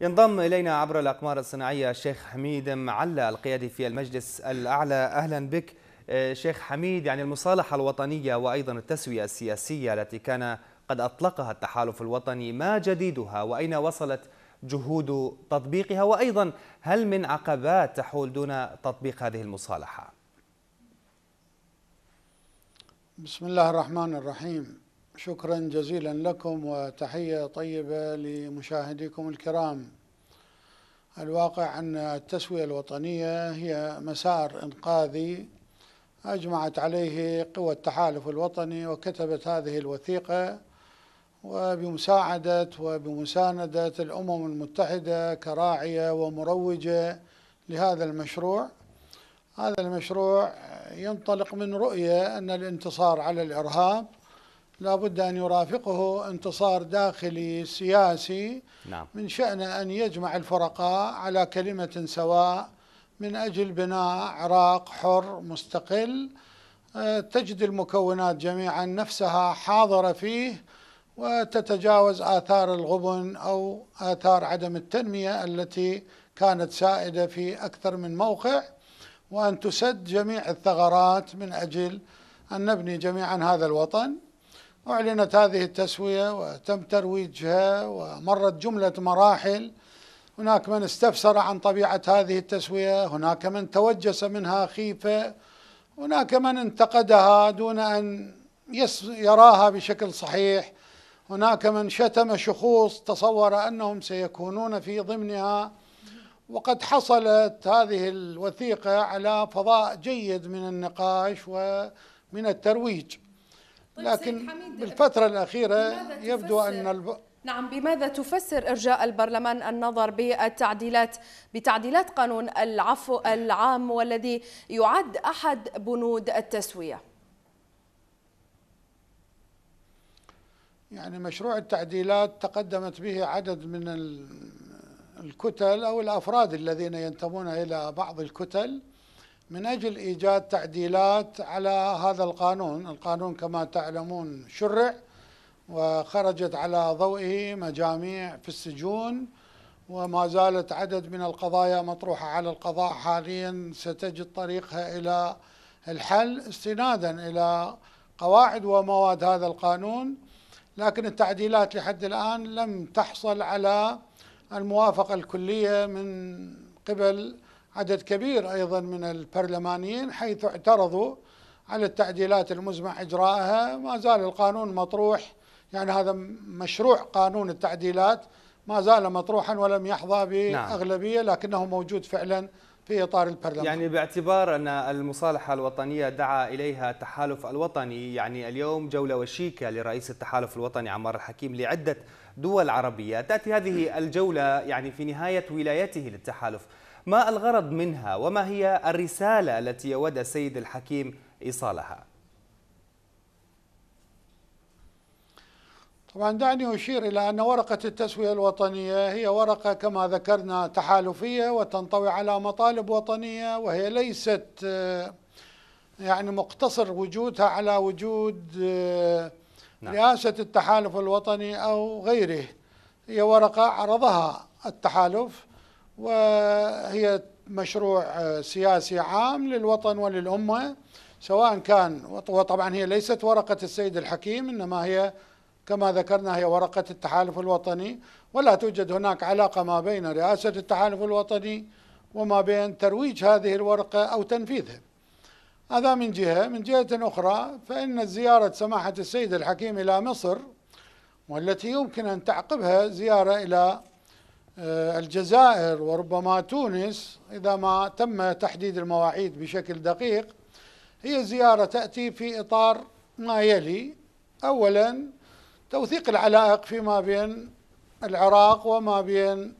ينضم إلينا عبر الأقمار الصناعية الشيخ حميد معلى القيادي في المجلس الأعلى أهلا بك آه، شيخ حميد يعني المصالحة الوطنية وأيضا التسوية السياسية التي كان قد أطلقها التحالف الوطني ما جديدها وأين وصلت جهود تطبيقها وأيضا هل من عقبات تحول دون تطبيق هذه المصالحة؟ بسم الله الرحمن الرحيم شكرا جزيلا لكم وتحية طيبة لمشاهديكم الكرام الواقع أن التسوية الوطنية هي مسار إنقاذي أجمعت عليه قوى التحالف الوطني وكتبت هذه الوثيقة وبمساعدة وبمساندة الأمم المتحدة كراعية ومروجة لهذا المشروع هذا المشروع ينطلق من رؤية أن الانتصار على الإرهاب لا بد أن يرافقه انتصار داخلي سياسي نعم. من شأن أن يجمع الفرقاء على كلمة سواء من أجل بناء عراق حر مستقل آه، تجد المكونات جميعا نفسها حاضرة فيه وتتجاوز آثار الغبن أو آثار عدم التنمية التي كانت سائدة في أكثر من موقع وأن تسد جميع الثغرات من أجل أن نبني جميعا هذا الوطن أعلنت هذه التسوية وتم ترويجها ومرت جملة مراحل هناك من استفسر عن طبيعة هذه التسوية هناك من توجس منها خيفة هناك من انتقدها دون أن يراها بشكل صحيح هناك من شتم شخوص تصور أنهم سيكونون في ضمنها وقد حصلت هذه الوثيقة على فضاء جيد من النقاش ومن الترويج طيب، لكن بالفترة الأخيرة يبدو أن الب... نعم بماذا تفسر إرجاء البرلمان النظر بالتعديلات بتعديلات قانون العفو العام والذي يعد أحد بنود التسوية يعني مشروع التعديلات تقدمت به عدد من الكتل أو الأفراد الذين ينتمون إلى بعض الكتل من أجل إيجاد تعديلات على هذا القانون القانون كما تعلمون شرع وخرجت على ضوئه مجاميع في السجون وما زالت عدد من القضايا مطروحة على القضاء حاليا ستجد طريقها إلى الحل استنادا إلى قواعد ومواد هذا القانون لكن التعديلات لحد الآن لم تحصل على الموافقة الكلية من قبل عدد كبير أيضا من البرلمانيين حيث اعترضوا على التعديلات المزمع إجراءها ما زال القانون مطروح يعني هذا مشروع قانون التعديلات ما زال مطروحا ولم يحظى نعم. بأغلبية لكنه موجود فعلا في إطار البرلمان يعني باعتبار أن المصالحة الوطنية دعا إليها التحالف الوطني يعني اليوم جولة وشيكة لرئيس التحالف الوطني عمار الحكيم لعدة دول عربية تأتي هذه الجولة يعني في نهاية ولايته للتحالف ما الغرض منها وما هي الرسالة التي يود السيد الحكيم إيصالها؟ طبعا دعني أشير إلى أن ورقة التسوية الوطنية هي ورقة كما ذكرنا تحالفية وتنطوي على مطالب وطنية وهي ليست آه، يعني مقتصر وجودها على وجود آه، نعم. رئاسة التحالف الوطني أو غيره هي ورقة عرضها التحالف وهي مشروع آه، سياسي عام للوطن وللأمة سواء كان وطبعا هي ليست ورقة السيد الحكيم إنما هي كما ذكرنا هي ورقة التحالف الوطني ولا توجد هناك علاقة ما بين رئاسة التحالف الوطني وما بين ترويج هذه الورقة أو تنفيذها هذا من جهة من جهة أخرى فإن زيارة سماحة السيد الحكيم إلى مصر والتي يمكن أن تعقبها زيارة إلى آه، الجزائر وربما تونس إذا ما تم تحديد المواعيد بشكل دقيق هي زيارة تأتي في إطار ما يلي أولا توثيق العلائق فيما بين العراق وما بين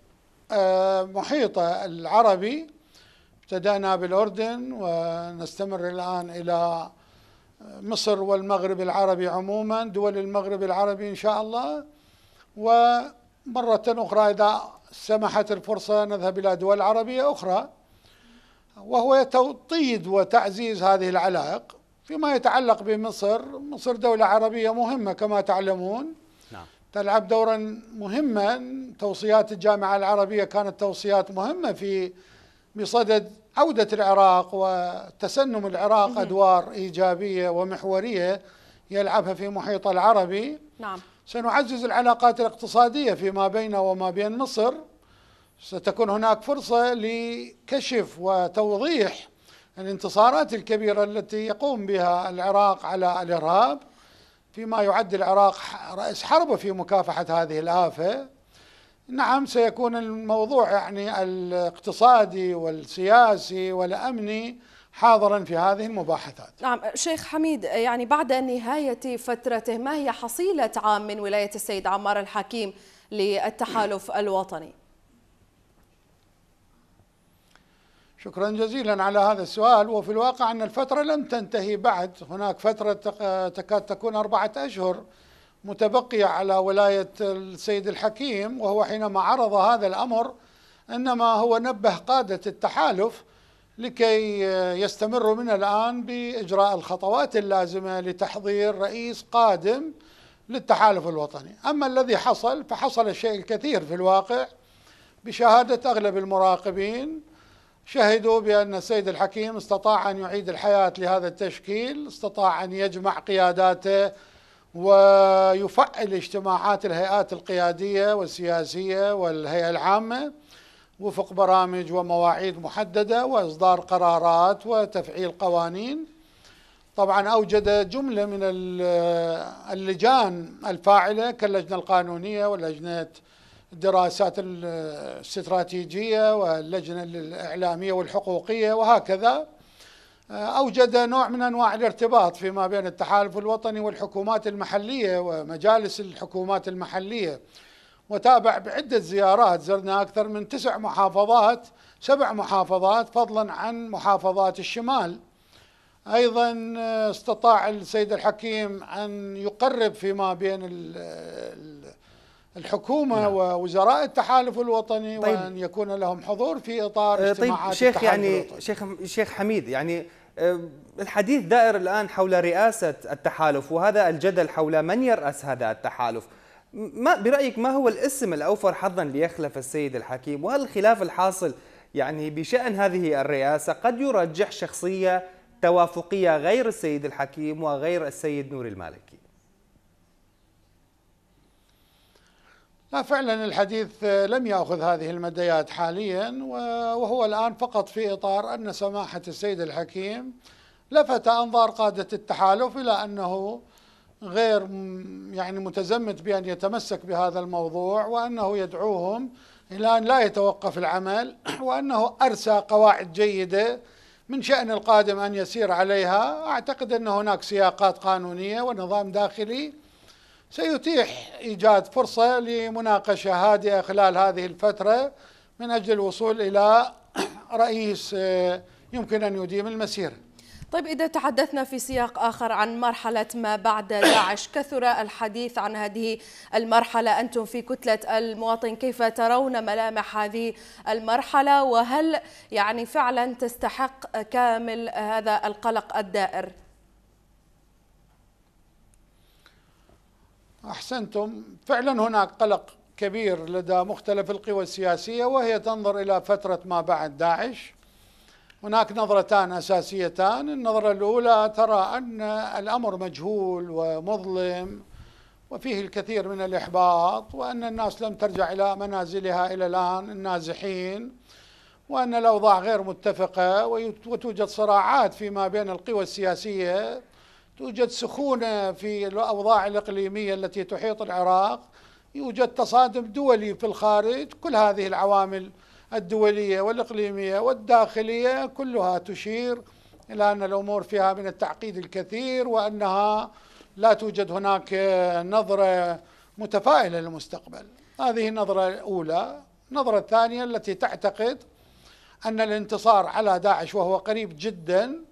آه، محيطه العربي ابتدأنا بالأردن ونستمر الآن إلى مصر والمغرب العربي عموما دول المغرب العربي إن شاء الله ومرة أخرى إذا سمحت الفرصة نذهب إلى دول عربية أخرى وهو توطيد وتعزيز هذه العلائق فيما يتعلق بمصر مصر دولة عربية مهمة كما تعلمون نعم. تلعب دورا مهما توصيات الجامعة العربية كانت توصيات مهمة في بصدد عودة العراق وتسنم العراق أدوار إيجابية ومحورية يلعبها في محيط العربي نعم. سنعزز العلاقات الاقتصادية فيما بين وما بين مصر ستكون هناك فرصة لكشف وتوضيح الانتصارات الكبيرة التي يقوم بها العراق على الإرهاب فيما يعد العراق رأس حربة في مكافحة هذه الآفة نعم سيكون الموضوع يعني الاقتصادي والسياسي والامني حاضرا في هذه المباحثات. نعم شيخ حميد يعني بعد نهايه فترته ما هي حصيله عام من ولايه السيد عمار الحكيم للتحالف الوطني؟ شكرا جزيلا على هذا السؤال وفي الواقع ان الفتره لم تنتهي بعد هناك فتره تكاد تكون اربعه اشهر متبقية على ولاية السيد الحكيم وهو حينما عرض هذا الأمر إنما هو نبه قادة التحالف لكي يستمروا من الآن بإجراء الخطوات اللازمة لتحضير رئيس قادم للتحالف الوطني أما الذي حصل فحصل الشيء الكثير في الواقع بشهادة أغلب المراقبين شهدوا بأن السيد الحكيم استطاع أن يعيد الحياة لهذا التشكيل استطاع أن يجمع قياداته ويفعل اجتماعات الهيئات القيادية والسياسية والهيئة العامة وفق برامج ومواعيد محددة وإصدار قرارات وتفعيل قوانين طبعا أوجد جملة من اللجان الفاعلة كاللجنة القانونية واللجنة الدراسات الاستراتيجية واللجنة الإعلامية والحقوقية وهكذا آه، أوجد نوع من أنواع الارتباط فيما بين التحالف الوطني والحكومات المحلية ومجالس الحكومات المحلية وتابع بعدة زيارات زرنا أكثر من تسع محافظات سبع محافظات فضلا عن محافظات الشمال أيضا آه، استطاع السيد الحكيم أن يقرب فيما بين الـ الـ الحكومة نعم. ووزراء التحالف الوطني طيب وأن يكون لهم حضور في إطار آه، طيب، اجتماعات طيب شيخ يعني الوطني. شيخ شيخ حميد يعني آه، الحديث دائر الآن حول رئاسة التحالف وهذا الجدل حول من يرأس هذا التحالف ما برأيك ما هو الاسم الأوفر حظا ليخلف السيد الحكيم وهل الخلاف الحاصل يعني بشأن هذه الرئاسة قد يرجح شخصية توافقية غير السيد الحكيم وغير السيد نور المالكي فعلا الحديث آه، لم ياخذ هذه المديات حاليا وهو الان فقط في اطار ان سماحه السيد الحكيم لفت انظار قاده التحالف الى انه غير يعني متزمت بان يتمسك بهذا الموضوع وانه يدعوهم الى ان لا يتوقف العمل وانه ارسى قواعد جيده من شان القادم ان يسير عليها اعتقد ان هناك سياقات قانونيه ونظام داخلي سيتيح إيجاد فرصة لمناقشة هادئة خلال هذه الفترة من أجل الوصول إلى رئيس آه، يمكن أن يديم المسيرة طيب إذا تحدثنا في سياق آخر عن مرحلة ما بعد داعش كثر الحديث عن هذه المرحلة أنتم في كتلة المواطن كيف ترون ملامح هذه المرحلة وهل يعني فعلا تستحق كامل هذا القلق الدائر؟ احسنتم فعلا هناك قلق كبير لدى مختلف القوى السياسيه وهي تنظر الى فتره ما بعد داعش هناك نظرتان اساسيتان النظره الاولى ترى ان الامر مجهول ومظلم وفيه الكثير من الاحباط وان الناس لم ترجع الى منازلها الى الان النازحين وان الاوضاع غير متفقه وتوجد صراعات فيما بين القوى السياسيه توجد سخونة في الأوضاع الإقليمية التي تحيط العراق يوجد تصادم دولي في الخارج كل هذه العوامل الدولية والإقليمية والداخلية كلها تشير إلى أن الأمور فيها من التعقيد الكثير وأنها لا توجد هناك نظرة متفائلة للمستقبل هذه النظرة الأولى النظرة الثانية التي تعتقد أن الانتصار على داعش وهو قريب جداً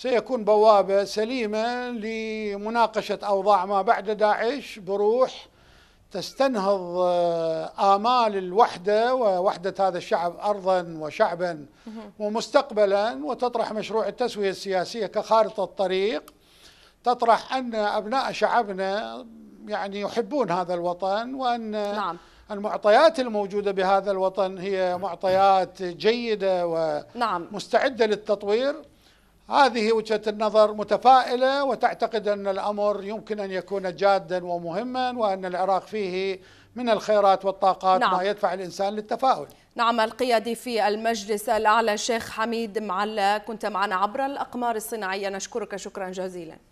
سيكون بوابة سليمة لمناقشة أوضاع ما بعد داعش بروح تستنهض آه، آمال الوحدة ووحدة هذا الشعب أرضا وشعبا ومستقبلا وتطرح مشروع التسوية السياسية كخارطة طريق تطرح أن أبناء شعبنا يعني يحبون هذا الوطن وأن نعم. المعطيات الموجودة بهذا الوطن هي معطيات جيدة نعم. ومستعدة للتطوير هذه وجهة النظر متفائلة وتعتقد أن الأمر يمكن أن يكون جادا ومهما وأن العراق فيه من الخيرات والطاقات نعم. ما يدفع الإنسان للتفاؤل نعم القيادي في المجلس الأعلى شيخ حميد معلا كنت معنا عبر الأقمار الصناعية نشكرك شكرا جزيلا